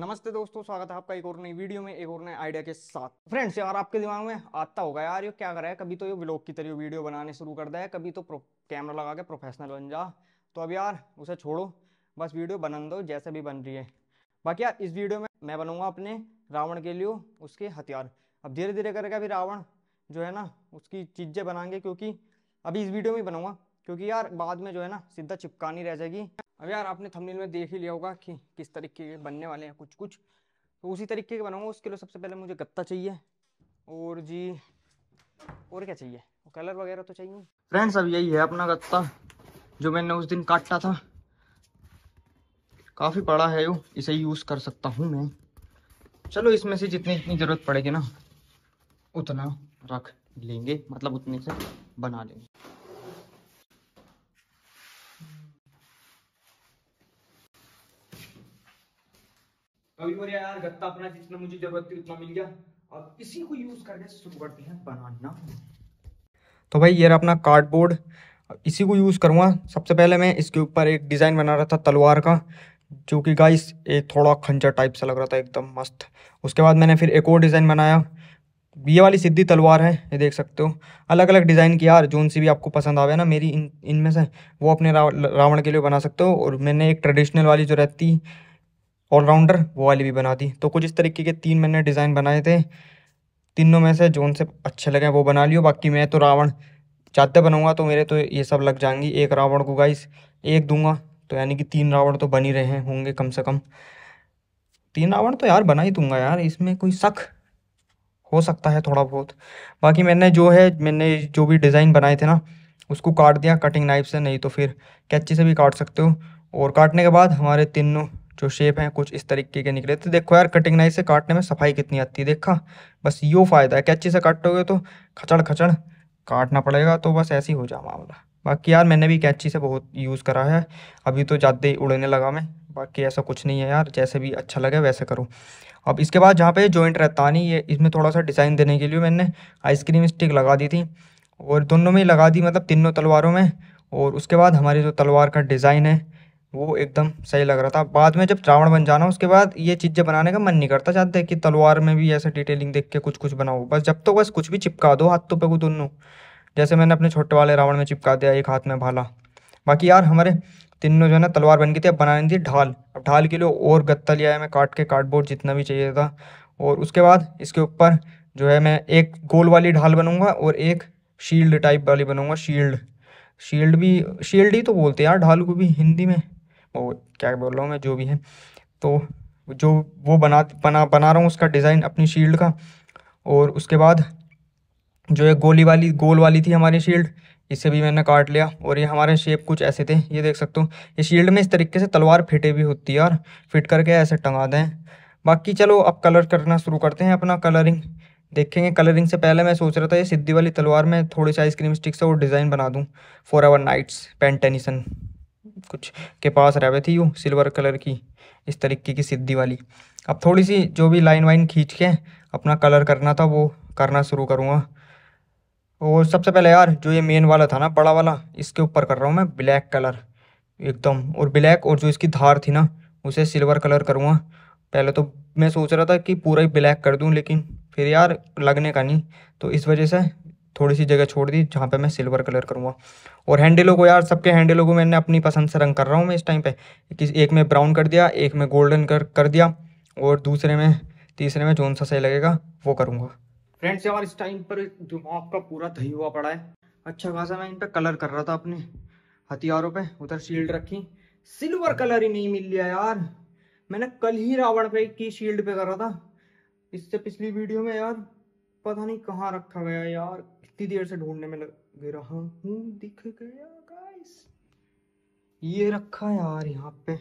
नमस्ते दोस्तों स्वागत है आपका एक और नई वीडियो में एक और नए आइडिया के साथ फ्रेंड्स यार आपके दिमाग में आता होगा यार ये क्या कर रहा है कभी तो ये व्लॉग की तरह वीडियो बनाने शुरू कर दिया है कभी तो कैमरा लगा के प्रोफेशनल बन जा तो अब यार उसे छोड़ो बस वीडियो बना दो जैसे भी बन रही है बाकी यार इस वीडियो में मैं बनूंगा अपने रावण के लिए उसके हथियार अब धीरे धीरे करके अभी रावण जो है ना उसकी चीज़ें बनाएंगे क्योंकि अभी इस वीडियो में ही बनाऊँगा क्योंकि यार बाद में जो है ना सीधा चिपकानी रह जाएगी अब यार आपने थंबनेल में देख ही लिया होगा कि किस तरीके के बनने वाले हैं कुछ कुछ तो उसी तरीके के बनाऊंगा उसके लिए सबसे पहले मुझे गत्ता चाहिए और जी और क्या चाहिए कलर वगैरह तो चाहिए फ्रेंड्स अब यही है अपना गत्ता जो मैंने उस दिन काटा था काफ़ी बड़ा है वो इसे यूज़ कर सकता हूँ मैं चलो इसमें से जितनी जितनी ज़रूरत पड़ेगी ना उतना रख लेंगे मतलब उतने से बना लेंगे कभी बोले यार गत्ता अपना जितना मुझे जरूरत थी उतना मिल गया अब इसी को यूज करके शुरू करते हैं बनाना तो भाई ये अपना कार्डबोर्ड इसी को यूज़ करूँगा सबसे पहले मैं इसके ऊपर एक डिज़ाइन बना रहा था तलवार का जो कि गाइस एक थोड़ा खंजर टाइप सा लग रहा था एकदम मस्त उसके बाद मैंने फिर एक और डिज़ाइन बनाया ये वाली सीधी तलवार है ये देख सकते हो अलग अलग डिज़ाइन की यार जोन सी भी आपको पसंद आवे ना मेरी इन इनमें से वो अपने रावण के लिए बना सकते हो और मैंने एक ट्रेडिशनल वाली जो रहती ऑलराउंडर वो वाली भी बना दी तो कुछ इस तरीके के तीन मैंने डिज़ाइन बनाए थे तीनों में से जोन से अच्छे लगे वो बना लियो बाकी मैं तो रावण चाहते बनाऊँगा तो मेरे तो ये सब लग जाएंगी एक रावण को गाइस एक दूंगा तो यानी कि तीन रावण तो बन ही रहे होंगे कम से कम तीन रावण तो यार बना ही दूंगा यार इसमें कोई शक हो सकता है थोड़ा बहुत बाकी मैंने जो है मैंने जो भी डिज़ाइन बनाए थे ना उसको काट दिया कटिंग नाइफ से नहीं तो फिर कैची से भी काट सकते हो और काटने के बाद हमारे तीनों जो शेप हैं कुछ इस तरीके के निकले तो देखो यार कटिंग नाइफ से काटने में सफाई कितनी आती है देखा बस यो फ़ायदा है कैची से काटोगे तो खचड़ खचड़ काटना पड़ेगा तो बस ऐसे ही हो जा मामला बाकी यार मैंने भी कैची से बहुत यूज़ करा है अभी तो ज़्यादा ही उड़ने लगा मैं बाकी ऐसा कुछ नहीं है यार जैसे भी अच्छा लगे वैसे करो अब इसके बाद जहाँ पे जॉइंट रहता है नहीं ये इसमें थोड़ा सा डिज़ाइन देने के लिए मैंने आइसक्रीम स्टिक लगा दी थी और दोनों में लगा दी मतलब तीनों तलवारों में और उसके बाद हमारी जो तलवार का डिज़ाइन है वो एकदम सही लग रहा था बाद में जब रावण बन जाना उसके बाद ये चीज़ें बनाने का मन नहीं करता चाहते कि तलवार में भी ऐसे डिटेलिंग देख के कुछ कुछ बनाओ बस जब तो बस कुछ भी चिपका दो हाथों पे को दोनों जैसे मैंने अपने छोटे वाले रावण में चिपका दिया एक हाथ में भाला बाकी यार हमारे तीनों जो है ना तलवार बन गई थी अब बनानी थी ढाल अब ढाल के लिए और गत्ता लिया है मैं काट के कार्डबोर्ड जितना भी चाहिए था और उसके बाद इसके ऊपर जो है मैं एक गोल वाली ढाल बनूँगा और एक शील्ड टाइप वाली बनूंगा शील्ड शील्ड भी शील्ड ही तो बोलते हैं यार ढालू को भी हिंदी में वो क्या बोल रहा हूँ मैं जो भी है तो जो वो बना बना बना रहा हूँ उसका डिज़ाइन अपनी शील्ड का और उसके बाद जो है गोली वाली गोल वाली थी हमारी शील्ड इसे भी मैंने काट लिया और ये हमारे शेप कुछ ऐसे थे ये देख सकते हो ये शील्ड में इस तरीके से तलवार फिटे भी होती है और फिट करके ऐसे टंगा दें बाकी चलो अब कलर करना शुरू करते हैं अपना कलरिंग देखेंगे कलरिंग से पहले मैं सोच रहा था ये सिद्धि वाली तलवार में थोड़ी से आइसक्रीम स्टिक से डिज़ाइन बना दूँ फॉर आवर नाइट्स पेंटेनिसन कुछ के पास रह रहे थी यूँ सिल्वर कलर की इस तरीके की सिद्धि वाली अब थोड़ी सी जो भी लाइन वाइन खींच के अपना कलर करना था वो करना शुरू करूँगा और सबसे पहले यार जो ये मेन वाला था ना बड़ा वाला इसके ऊपर कर रहा हूँ मैं ब्लैक कलर एकदम और ब्लैक और जो इसकी धार थी ना उसे सिल्वर कलर करूँगा पहले तो मैं सोच रहा था कि पूरा ही ब्लैक कर दूँ लेकिन फिर यार लगने का नहीं तो इस वजह से थोड़ी सी जगह छोड़ दी जहाँ पे मैं सिल्वर कलर करूँगा और हैंडलों को यार सबके हैंडलों को मैंने अपनी पसंद से रंग कर रहा हूँ मैं इस टाइम पे किसी एक में ब्राउन कर दिया एक में गोल्डन कर कर दिया और दूसरे में तीसरे में जोन सा सही लगेगा वो करूँगा फ्रेंड्स यार इस टाइम पर दिमाग का पूरा दही हुआ पड़ा है अच्छा खासा मैं इन पर कलर कर रहा था अपने हथियारों पर उधर शील्ड रखी सिल्वर कलर ही नहीं मिल रहा यार मैंने कल ही रावण पे की शील्ड पे कर रहा था इससे पिछली वीडियो में यार पता नहीं कहाँ रखा गया यार कितनी देर से ढूंढने में लग रहा हूँ दिख गया गाइस ये रखा यार यहाँ पे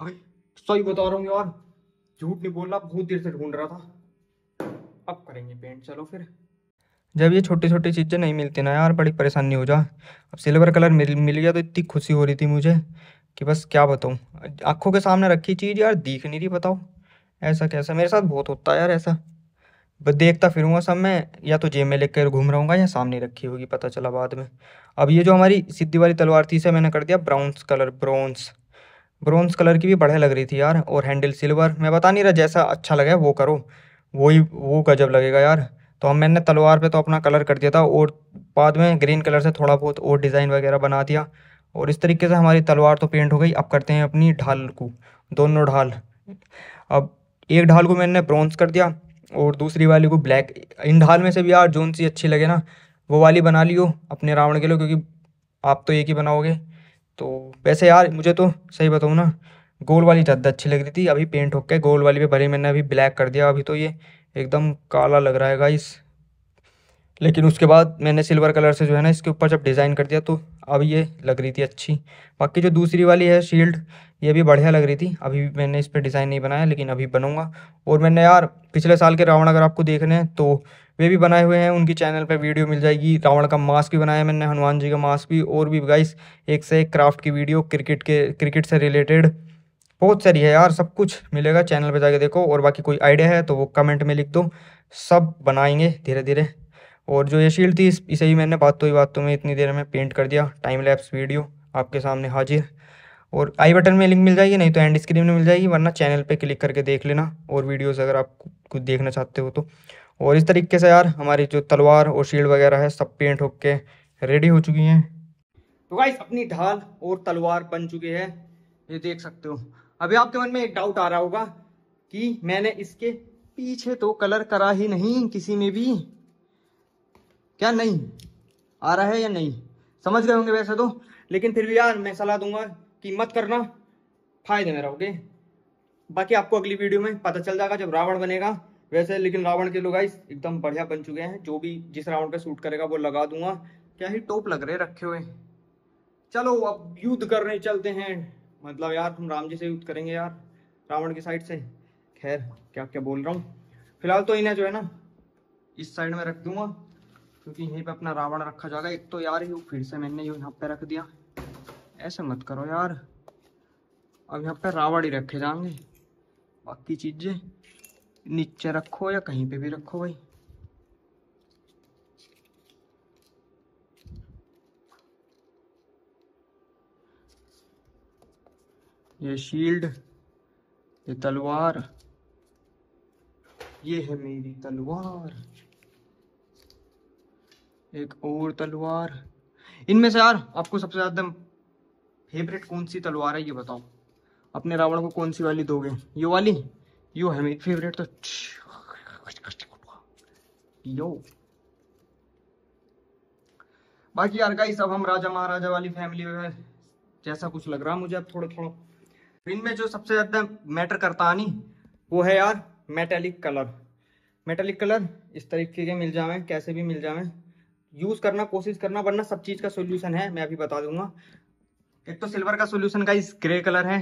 भाई सही बता रहा हूँ यार झूठ नहीं बोल रहा बहुत देर से ढूंढ रहा था अब करेंगे पेंट चलो फिर जब ये छोटी छोटी चीज़ें नहीं मिलती ना यार बड़ी परेशानी हो जा अब सिल्वर कलर मिल मिल गया तो इतनी खुशी हो रही थी मुझे कि बस क्या बताऊँ आँखों के सामने रखी चीज़ यार दिख नहीं रही बताओ ऐसा कैसा मेरे साथ बहुत होता है यार ऐसा देखता फिरूँगा सब मैं या तो जेब में लेकर घूम रहा हूँ या सामने रखी होगी पता चला बाद में अब ये जो हमारी सिद्धि वाली तलवार थी इसे मैंने कर दिया browns colour bronze bronze colour की भी बढ़िया लग रही थी यार और हैंडल सिल्वर मैं बता नहीं रहा जैसा अच्छा लगे वो करो वही वो गजब लगेगा यार तो हम मैंने तलवार पे तो अपना कलर कर दिया था और बाद में ग्रीन कलर से थोड़ा बहुत और डिज़ाइन वगैरह बना दिया और इस तरीके से हमारी तलवार तो पेंट हो गई अब करते हैं अपनी ढाल को दोनों ढाल अब एक ढाल को मैंने ब्रॉन्स कर दिया और दूसरी वाली को ब्लैक इन ढाल में से भी यार जोन सी अच्छी लगे ना वो वाली बना लियो अपने रावण के लिए क्योंकि आप तो एक ही बनाओगे तो वैसे यार मुझे तो सही बताऊँ ना गोल वाली ज़्यादा अच्छी लग रही थी अभी पेंट होकर गोल वाली पे भले मैंने अभी ब्लैक कर दिया अभी तो ये एकदम काला लग रहा है गाइस लेकिन उसके बाद मैंने सिल्वर कलर से जो है ना इसके ऊपर जब डिज़ाइन कर दिया तो अब ये लग रही थी अच्छी बाकी जो दूसरी वाली है शील्ड ये भी बढ़िया लग रही थी अभी मैंने इस पर डिज़ाइन नहीं बनाया लेकिन अभी बनूंगा और मैंने यार पिछले साल के रावण अगर आपको देख रहे हैं तो वे भी बनाए हुए हैं उनकी चैनल पर वीडियो मिल जाएगी रावण का मास्क भी बनाया मैंने हनुमान जी का मास्क भी और भी गाइस एक से एक क्राफ्ट की वीडियो क्रिकेट के क्रिकेट से रिलेटेड बहुत सारी है यार सब कुछ मिलेगा चैनल पर जाके देखो और बाकी कोई आइडिया है तो वो कमेंट में लिख दो सब बनाएंगे धीरे धीरे और जो ये शील्ड थी इसे ही मैंने बातों ही बातों में इतनी देर में पेंट कर दिया टाइम लैप्स वीडियो आपके सामने हाजिर और आई बटन में लिंक मिल जाएगी नहीं तो एंड स्क्रीन में मिल जाएगी वरना चैनल पे क्लिक करके देख लेना और वीडियोस अगर आप कुछ देखना चाहते हो तो और इस तरीके से यार हमारी जो तलवार और शील्ड वगैरह है सब पेंट होके रेडी हो चुकी हैं तो गाइस अपनी ढाल और तलवार बन चुके हैं ये देख सकते हो अभी आपके मन में एक डाउट आ रहा होगा कि मैंने इसके पीछे तो कलर करा ही नहीं किसी में भी क्या नहीं आ रहा है या नहीं समझ गए होंगे वैसे तो लेकिन फिर भी यार मैं सलाह दूंगा कि मत करना फायदे में रहोगे बाकी आपको अगली वीडियो में पता चल जाएगा जब रावण बनेगा वैसे लेकिन रावण के लोग एकदम बढ़िया बन चुके हैं जो भी जिस रावण पे सूट करेगा वो लगा दूंगा क्या ही टोप लग रहे रखे हुए चलो अब युद्ध करने चलते हैं मतलब यार हम राम जी से युद्ध करेंगे यार रावण की साइड से खैर क्या क्या बोल रहा हूँ फिलहाल तो इन्हें जो है ना इस साइड में रख दूंगा क्योंकि यहीं पे अपना रावण रखा जाएगा एक तो यार यू फिर से मैंने यू यहाँ पे रख दिया ऐसे मत करो यार अब यहाँ पे रावण ही रखे जाएंगे बाकी चीज़ें नीचे रखो या कहीं पे भी रखो भाई ये शील्ड ये तलवार ये है मेरी तलवार एक और तलवार इनमें से यार आपको सबसे ज्यादा फेवरेट कौन सी तलवार है ये बताओ अपने रावण को कौन सी वाली दोगे यो वाली यो है मेरी फेवरेट तो यो बाकी यार गाइस अब हम राजा महाराजा वाली फैमिली में जैसा कुछ लग रहा मुझे अब थोड़ा थोड़ा इनमें जो सबसे ज्यादा मैटर करता नहीं वो है यार मेटेलिक कलर मेटेलिक कलर इस तरीके के मिल जावे कैसे भी मिल जावे यूज करना कोशिश करना वरना सब चीज का सोल्यूशन है मैं अभी बता दूंगा एक तो सिल्वर का सोल्यूशन का इस ग्रे कलर है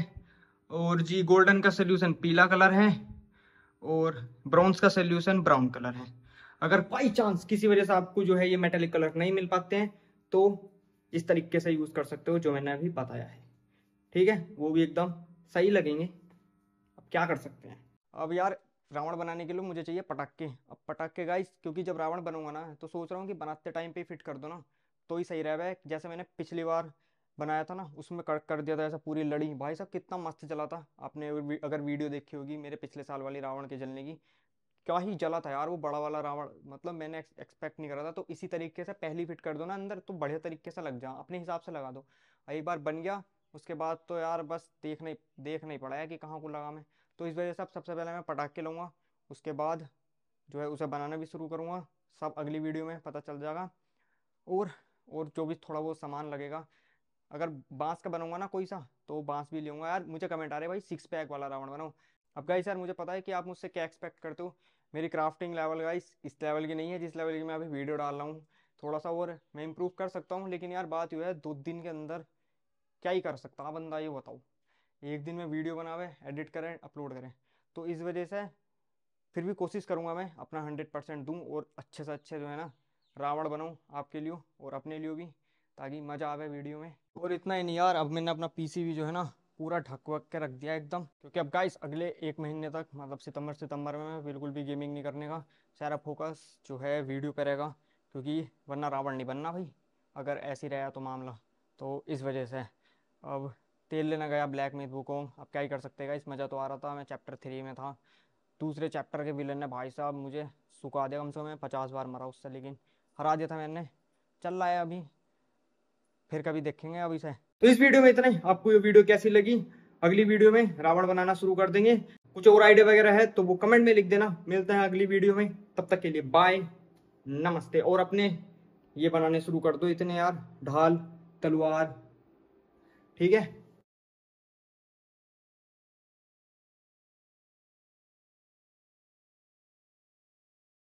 और जी गोल्डन का सोल्यूशन पीला कलर है और ब्राउन्स का सोल्यूशन ब्राउन कलर है अगर बाई चांस किसी वजह से आपको जो है ये मेटेलिक कलर नहीं मिल पाते हैं तो इस तरीके से यूज कर सकते हो जो मैंने अभी बताया है ठीक है वो भी एकदम सही लगेंगे अब क्या कर सकते हैं अब यार रावण बनाने के लिए मुझे चाहिए पटाखे अब पटाखे गाइस क्योंकि जब रावण बनूंगा ना तो सोच रहा हूँ कि बनाते टाइम पे फिट कर दो ना तो ही सही रहेगा जैसे मैंने पिछली बार बनाया था ना उसमें कट कर दिया था ऐसा पूरी लड़ी भाई साहब कितना मस्त जला था आपने अगर वीडियो देखी होगी मेरे पिछले साल वाली रावण के जलने की क्या ही जला था यार वो बड़ा वाला रावण मतलब मैंने एक्सपेक्ट नहीं करा था तो इसी तरीके से पहली फिट कर दो ना अंदर तो बढ़िया तरीके से लग जाओ अपने हिसाब से लगा दो एक बार बन गया उसके बाद तो यार बस देख नहीं देख नहीं पड़ा है कि कहाँ को लगा मैं तो इस वजह से अब सबसे पहले मैं पटाखे लूँगा उसके बाद जो है उसे बनाना भी शुरू करूँगा सब अगली वीडियो में पता चल जाएगा और और जो भी थोड़ा बहुत सामान लगेगा अगर बांस का बनाऊंगा ना कोई सा तो बांस भी लूँगा यार मुझे कमेंट आ रहे भाई सिक्स पैक वाला रावण बनाओ अब गाइस सर मुझे पता है कि आप मुझसे क्या एक्सपेक्ट करते हो मेरी क्राफ्टिंग लेवल गाइस इस लेवल की नहीं है जिस लेवल की मैं अभी वीडियो डाल रहा हूँ थोड़ा सा और मैं इम्प्रूव कर सकता हूँ लेकिन यार बात यह है दो दिन के अंदर क्या ही कर सकता बंदा ये बताओ एक दिन में वीडियो बनावे एडिट करें अपलोड करें तो इस वजह से फिर भी कोशिश करूँगा मैं अपना हंड्रेड परसेंट दूँ और अच्छे से अच्छे जो है ना रावण बनाऊँ आपके लिए और अपने लिए भी ताकि मज़ा आवे वीडियो में और इतना ही नहीं यार अब मैंने अपना पी भी जो है ना पूरा ढकवक के रख दिया एकदम क्योंकि अब गाइस अगले एक महीने तक मतलब सितंबर सितंबर में मैं बिल्कुल भी गेमिंग नहीं करने का सारा फोकस जो है वीडियो पे रहेगा क्योंकि वरना रावण नहीं बनना भाई अगर ऐसे ही रहा तो मामला तो इस वजह से अब फेल लेना गया ब्लैक मेथबू को अब क्या ही कर सकते गाइस मज़ा तो आ रहा था मैं चैप्टर थ्री में था दूसरे चैप्टर के विलन ने भाई साहब मुझे सुखा दिया कम से कम पचास बार मरा उससे लेकिन हरा दिया था मैंने चल रहा है अभी फिर कभी देखेंगे अभी से तो इस वीडियो में इतना ही आपको ये वीडियो कैसी लगी अगली वीडियो में रावण बनाना शुरू कर देंगे कुछ और आइडिया वगैरह है तो वो कमेंट में लिख देना मिलते हैं अगली वीडियो में तब तक के लिए बाय नमस्ते और अपने ये बनाने शुरू कर दो इतने यार ढाल तलवार ठीक है